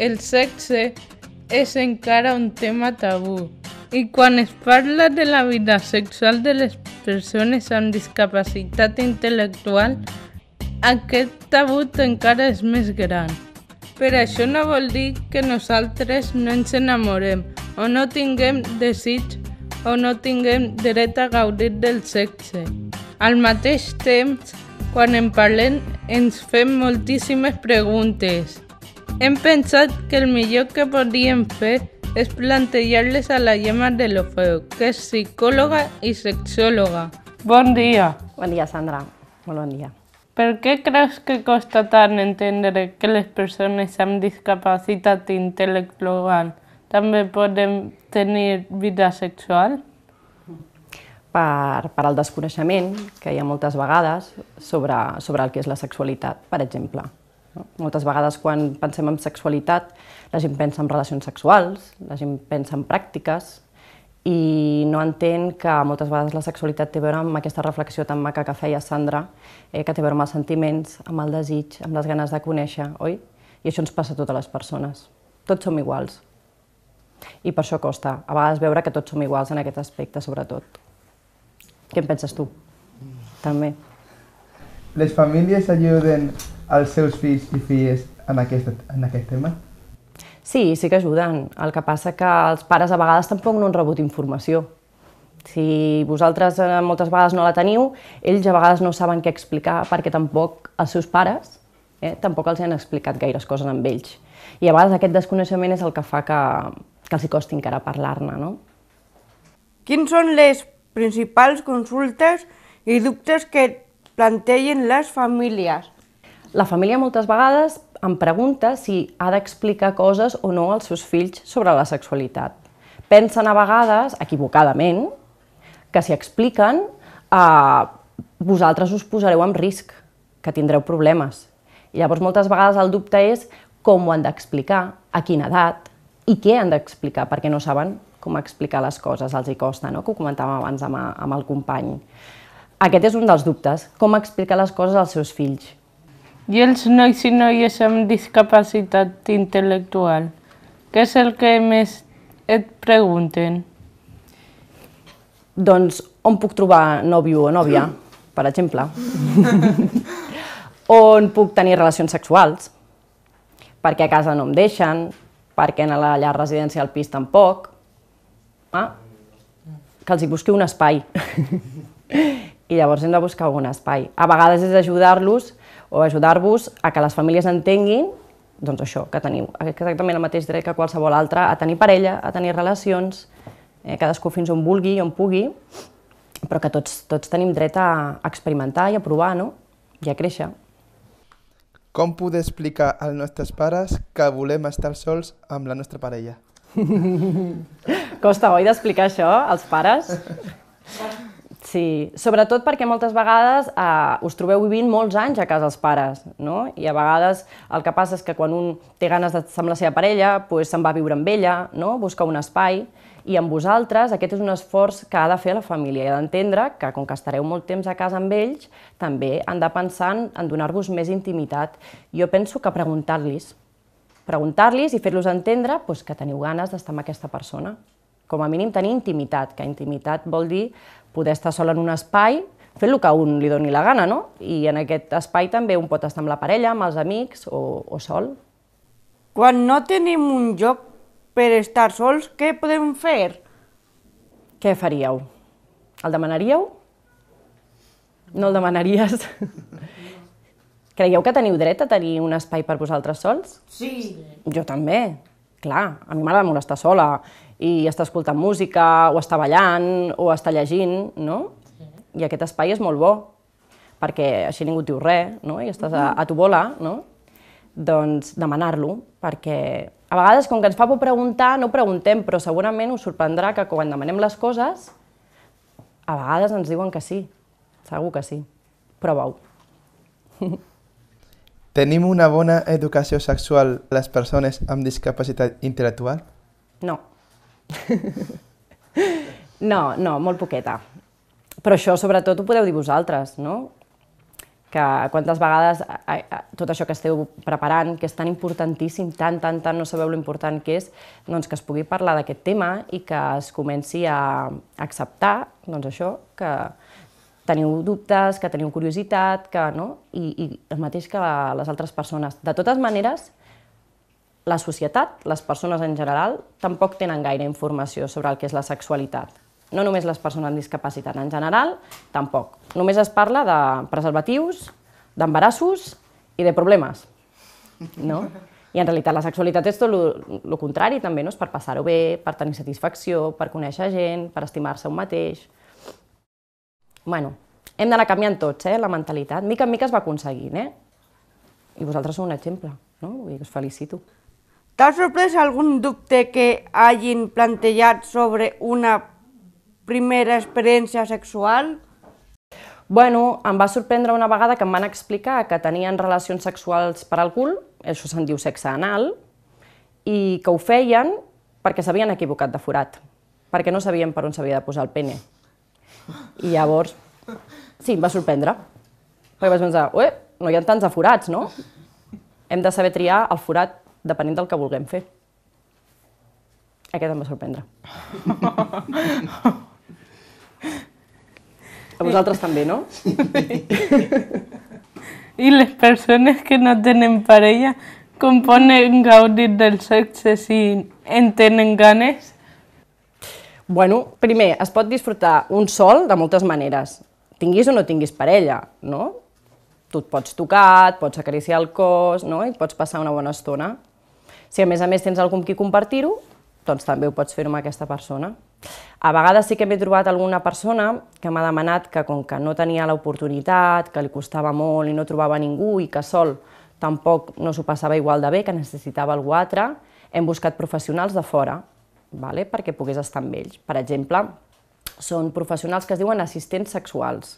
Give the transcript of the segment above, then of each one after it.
el sexe és encara un tema tabú. I quan es parla de la vida sexual de les persones amb discapacitat intel·lectual, aquest tabú encara és més gran. Per això no vol dir que nosaltres no ens enamorem o no tinguem desig o no tinguem dret a gaudir del sexe. Al mateix temps, quan en parlem, ens fem moltíssimes preguntes. Hem pensat que el millor que podríem fer és plantejar-les a la Gemma de l'Ofeu, que és psicòloga i sexòloga. Bon dia. Bon dia, Sandra. Molt bon dia. Per què creus que costa tant entendre que les persones amb discapacitat intel·lectual també poden tenir vida sexual? Per, per el desconeixement que hi ha moltes vegades sobre, sobre el que és la sexualitat, per exemple. No? Moltes vegades quan pensem en sexualitat, la gent pensa en relacions sexuals, la gent pensa en pràctiques, i no entén que moltes vegades la sexualitat té a veure amb aquesta reflexió tan maca que feia Sandra, eh, que té a veure amb els sentiments, amb el desig, amb les ganes de conèixer, oi? I això ens passa a totes les persones. Tots som iguals. I per això costa, a vegades veure que tots som iguals en aquest aspecte, sobretot. Què en penses tu? També. Les famílies ajuden els seus fills i filles en aquest, en aquest tema? Sí, sí que ajuden. El que passa que els pares a vegades tampoc no han rebut informació. Si vosaltres eh, moltes vegades no la teniu, ells a vegades no saben què explicar perquè tampoc els seus pares eh, tampoc els han explicat gaires coses amb ells. I a vegades aquest desconeixement és el que fa que, que els hi costi encara parlar-ne. No? Quins són les principals consultes i dubtes que plantegen les famílies la família moltes vegades em pregunta si ha d'explicar coses o no als seus fills sobre la sexualitat. Pensen a vegades, equivocadament, que si expliquen eh, vosaltres us posareu en risc, que tindreu problemes. I llavors moltes vegades el dubte és com ho han d'explicar, a quina edat i què han d'explicar, perquè no saben com explicar les coses, els hi costa, no? que ho comentàvem abans amb, amb el company. Aquest és un dels dubtes, com explicar les coses als seus fills i els nois i noies amb discapacitat intel·lectual? Què és el que més et pregunten? Doncs on puc trobar nòvio o nòvia, per exemple? on puc tenir relacions sexuals? Perquè a casa no em deixen, perquè a la llar residència al pis tampoc. Ah, que els hi busqui un espai. I llavors hem de buscar algun espai. A vegades és ajudar-los o ajudar-vos a que les famílies entenguin doncs això, que teniu exactament el mateix dret que qualsevol altre a tenir parella, a tenir relacions, eh, cadascú fins on vulgui i on pugui, però que tots, tots tenim dret a experimentar i a provar, no? I a créixer. Com poder explicar als nostres pares que volem estar sols amb la nostra parella? Costa, oi, d'explicar això als pares? Sí, sobretot perquè moltes vegades eh, us trobeu vivint molts anys a casa els pares, no? I a vegades el que passa és que quan un té ganes ser amb la seva parella, doncs se'n va viure amb ella, no? Busca un espai, i amb vosaltres aquest és un esforç que ha de fer la família, i ha d'entendre que com que estareu molt temps a casa amb ells, també han de pensar en donar-vos més intimitat. Jo penso que preguntar-los, preguntar-los i fer-los entendre doncs, que teniu ganes d'estar amb aquesta persona com a mínim tenir intimitat, que intimitat vol dir poder estar sol en un espai fent el que a un li doni la gana, no? I en aquest espai també un pot estar amb la parella, amb els amics o, o sol. Quan no tenim un lloc per estar sols, què podem fer? Què faríeu? El demanaríeu? No el demanaries? Creieu que teniu dret a tenir un espai per vosaltres sols? Sí. Jo també. Clar, a mi m'agrada molt estar sola i està escoltant música, o està ballant, o està llegint, no? I aquest espai és molt bo, perquè així ningú et diu res, no? I estàs a, a tu bola, no? Doncs demanar-lo, perquè a vegades, com que ens fa por preguntar, no preguntem, però segurament us sorprendrà que quan demanem les coses, a vegades ens diuen que sí, segur que sí. prova Tenim una bona educació sexual les persones amb discapacitat intel·lectual? No no, no, molt poqueta. Però això, sobretot, ho podeu dir vosaltres, no? que quantes vegades a, a, tot això que esteu preparant, que és tan importantíssim, tant, tant, tant, no sabeu l'important que és, doncs que es pugui parlar d'aquest tema i que es comenci a acceptar, doncs això, que teniu dubtes, que teniu curiositat, que no, i, i el mateix que les altres persones. De totes maneres, la societat, les persones en general, tampoc tenen gaire informació sobre el que és la sexualitat. No només les persones amb discapacitat en general, tampoc. Només es parla de preservatius, d'embarassos i de problemes. No? I en realitat la sexualitat és tot el contrari també, no? és per passar-ho bé, per tenir satisfacció, per conèixer gent, per estimar-se un mateix. bueno, hem d'anar canviant tots, eh, la mentalitat. Mica en mica es va aconseguint, eh? I vosaltres sou un exemple, no? Vull dir que us felicito. T'ha sorprès algun dubte que hagin plantejat sobre una primera experiència sexual? Bueno, em va sorprendre una vegada que em van explicar que tenien relacions sexuals per al cul, això se'n diu sexe anal, i que ho feien perquè s'havien equivocat de forat, perquè no sabien per on s'havia de posar el pene. I llavors, sí, em va sorprendre, perquè vaig pensar, ué, no hi ha tants forats, no? Hem de saber triar el forat depenent del que vulguem fer. Aquest em va sorprendre. A vosaltres també, no? I les persones que no tenen parella componen gaudir del sexe si en tenen ganes? Bueno, primer, es pot disfrutar un sol de moltes maneres. Tinguis o no tinguis parella, no? Tu et pots tocar, et pots acariciar el cos, no? I pots passar una bona estona. Si a més a més tens algú amb qui compartir-ho, doncs també ho pots fer amb aquesta persona. A vegades sí que m'he trobat alguna persona que m'ha demanat que com que no tenia l'oportunitat, que li costava molt i no trobava ningú i que sol tampoc no s'ho passava igual de bé, que necessitava algú altre, hem buscat professionals de fora vale? perquè pogués estar amb ells. Per exemple, són professionals que es diuen assistents sexuals,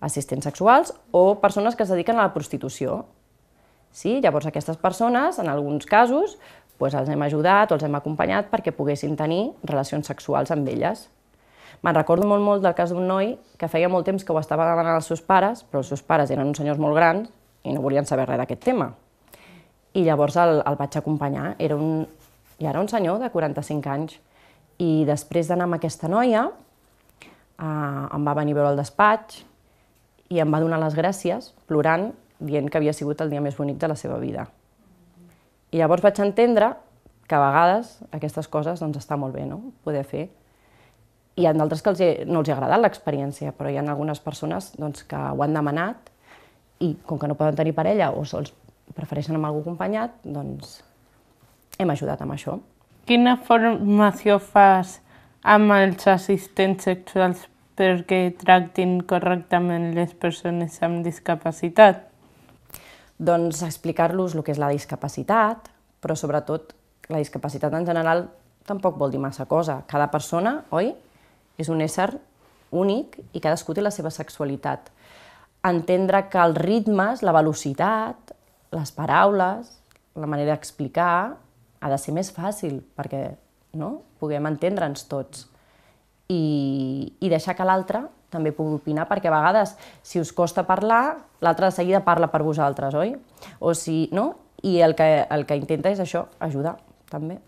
assistents sexuals o persones que es dediquen a la prostitució, Sí? Llavors, aquestes persones, en alguns casos, doncs els hem ajudat o els hem acompanyat perquè poguessin tenir relacions sexuals amb elles. Me'n recordo molt molt del cas d'un noi que feia molt temps que ho estava demanant als seus pares, però els seus pares eren uns senyors molt grans i no volien saber res d'aquest tema. I llavors el, el vaig acompanyar, era un, i ara era un senyor de 45 anys. I després d'anar amb aquesta noia, eh, em va venir a veure al despatx i em va donar les gràcies, plorant, dient que havia sigut el dia més bonic de la seva vida. I llavors vaig entendre que a vegades aquestes coses doncs està molt bé, no?, poder fer. Hi ha d'altres que els he, no els ha agradat l'experiència, però hi ha algunes persones doncs, que ho han demanat i com que no poden tenir parella o sols prefereixen amb algú acompanyat, doncs hem ajudat amb això. Quina formació fas amb els assistents sexuals perquè tractin correctament les persones amb discapacitat? Doncs explicar-los el que és la discapacitat, però sobretot la discapacitat en general tampoc vol dir massa cosa. Cada persona, oi, és un ésser únic i cadascú té la seva sexualitat. Entendre que els ritmes, la velocitat, les paraules, la manera d'explicar, ha de ser més fàcil perquè no? puguem entendre'ns tots i, i deixar que l'altre també puc opinar, perquè a vegades, si us costa parlar, l'altre de seguida parla per vosaltres, oi? O si no, i el que, el que intenta és això, ajudar, també.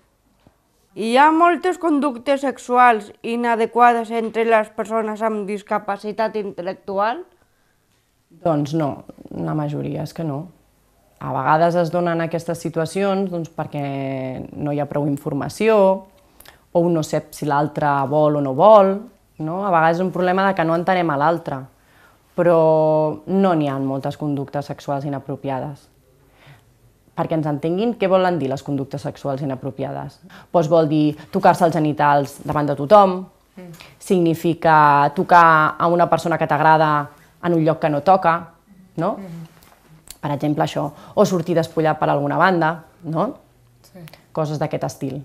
Hi ha moltes conductes sexuals inadequades entre les persones amb discapacitat intel·lectual? Doncs no, la majoria és que no. A vegades es donen aquestes situacions doncs, perquè no hi ha prou informació, o un no sap si l'altre vol o no vol, no? A vegades és un problema de que no entenem a l'altre, però no n'hi ha moltes conductes sexuals inapropiades. Perquè ens entenguin, què volen dir les conductes sexuals inapropiades? Pues doncs vol dir tocar-se els genitals davant de tothom, mm. significa tocar a una persona que t'agrada en un lloc que no toca, no? Mm. Per exemple, això. O sortir despullat per alguna banda, no? Sí. Coses d'aquest estil.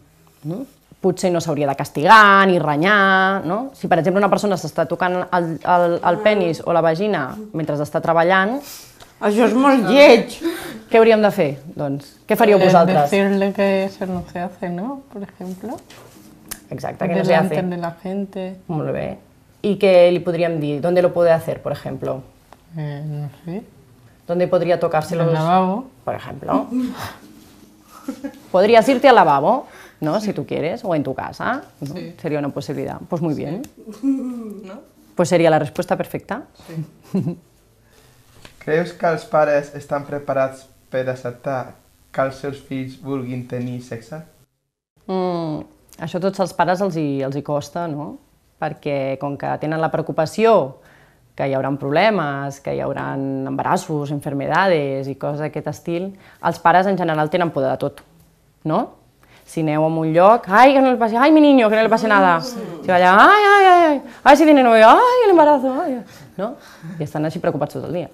No? Mm? potser no s'hauria de castigar ni renyar, no? Si, per exemple, una persona s'està tocant el, el, el mm. penis o la vagina mentre està treballant... Això és molt lleig! Què hauríem de fer, doncs? Què faríeu eh, vosaltres? Decirle que eso no se hace, ¿no? Por ejemplo. Exacte, que no se hace. de la gente. Molt bé. I què li podríem dir? ¿Dónde lo puede hacer, por ejemplo? Eh, no sé. ¿Dónde podría tocárselo? En el lavabo. Por ejemplo. Podrías irte al lavabo ¿no? Si tú quieres, o en tu casa, ¿no? sí. sería una posibilidad. Pues muy bien. ¿No? Pues sería la respuesta perfecta. Sí. ¿Creus que els pares estan preparats per acceptar que els seus fills vulguin tenir sexe? Mm, això a tots els pares els hi, els hi costa, no? Perquè com que tenen la preocupació que hi haurà problemes, que hi haurà embarassos, enfermedades i coses d'aquest estil, els pares en general tenen por de tot, no? si aneu a un lloc, ai, que no li passi, ai, mi niño, que no li passi nada. Si mm. ai, ai, ai, ai, ai, si tiene novio, ai, el embarazo, ay, no? I estan així preocupats tot el dia.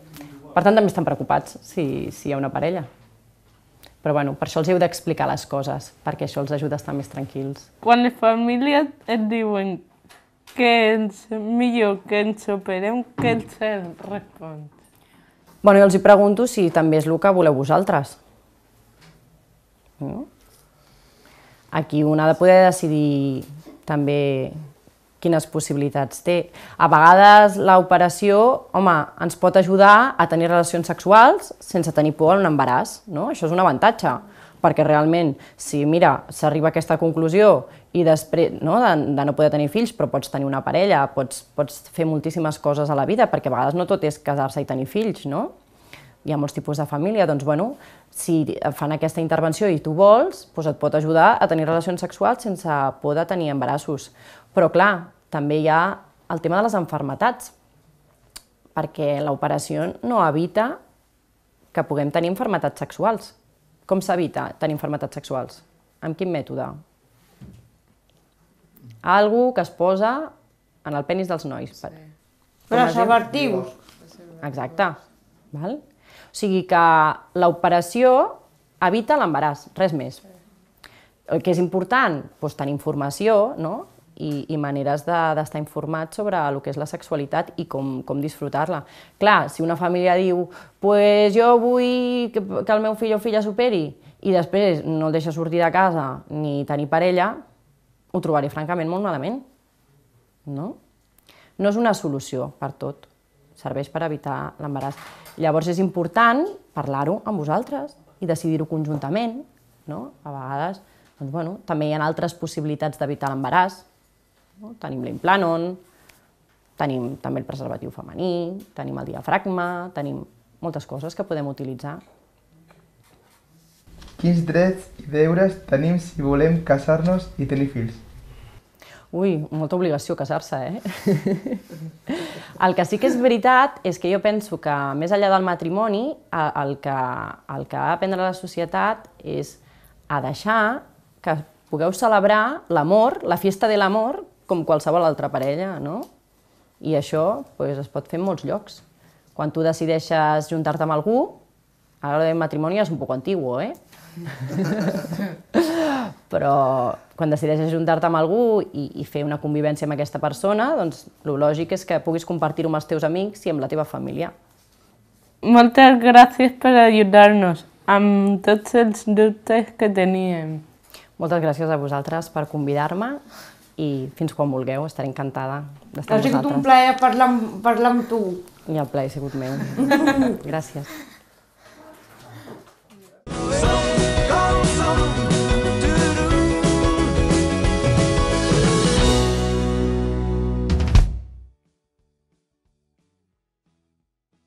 Per tant, també estan preocupats si, si hi ha una parella. Però bueno, per això els heu d'explicar les coses, perquè això els ajuda a estar més tranquils. Quan les famílies et diuen que ens, millor que ens operem, què ens respon? Bueno, jo els hi pregunto si també és el que voleu vosaltres. No? Aquí un ha de poder decidir també quines possibilitats té. A vegades l'operació, home, ens pot ajudar a tenir relacions sexuals sense tenir por a un embaràs, no? Això és un avantatge, perquè realment, si mira, s'arriba a aquesta conclusió i després, no, de, de no poder tenir fills, però pots tenir una parella, pots, pots fer moltíssimes coses a la vida, perquè a vegades no tot és casar-se i tenir fills, no? hi ha molts tipus de família, doncs bueno, si fan aquesta intervenció i tu vols, doncs et pot ajudar a tenir relacions sexuals sense por de tenir embarassos. Però clar, també hi ha el tema de les enfermetats, perquè l'operació no evita que puguem tenir enfermetats sexuals. Com s'evita tenir enfermetats sexuals? Amb quin mètode? Algú que es posa en el penis dels nois. Sí. Preservatius. Exacte. Val? O sigui que l'operació evita l'embaràs, res més. El que és important? Doncs tenir informació no? I, i maneres d'estar de, informat sobre el que és la sexualitat i com, com disfrutar-la. Clar, si una família diu pues jo vull que, que el meu fill o filla superi i després no el deixa sortir de casa ni tenir parella, ho trobaré francament molt malament. No? No és una solució per tot, serveix per evitar l'embaràs. Llavors és important parlar-ho amb vosaltres i decidir-ho conjuntament. No? A vegades doncs, bueno, també hi ha altres possibilitats d'evitar l'embaràs. No? Tenim l'implanon, tenim també el preservatiu femení, tenim el diafragma, tenim moltes coses que podem utilitzar. Quins drets i deures tenim si volem casar-nos i tenir fills? Ui, molta obligació casar-se, eh? El que sí que és veritat és que jo penso que, més enllà del matrimoni, el que, el que ha d'aprendre la societat és a deixar que pugueu celebrar l'amor, la festa de l'amor, com qualsevol altra parella, no? I això pues, es pot fer en molts llocs. Quan tu decideixes juntar-te amb algú, a l'hora del matrimoni és un poc antiguo, eh? Però quan decideixes ajuntar-te amb algú i, i fer una convivència amb aquesta persona, doncs lo lògic és que puguis compartir-ho amb els teus amics i amb la teva família. Moltes gràcies per ajudar-nos amb tots els dubtes que teníem. Moltes gràcies a vosaltres per convidar-me i fins quan vulgueu, estaré encantada d'estar amb vosaltres. Ha sigut un plaer parlar, parlar amb tu. I el plaer ha sigut meu. gràcies. 있어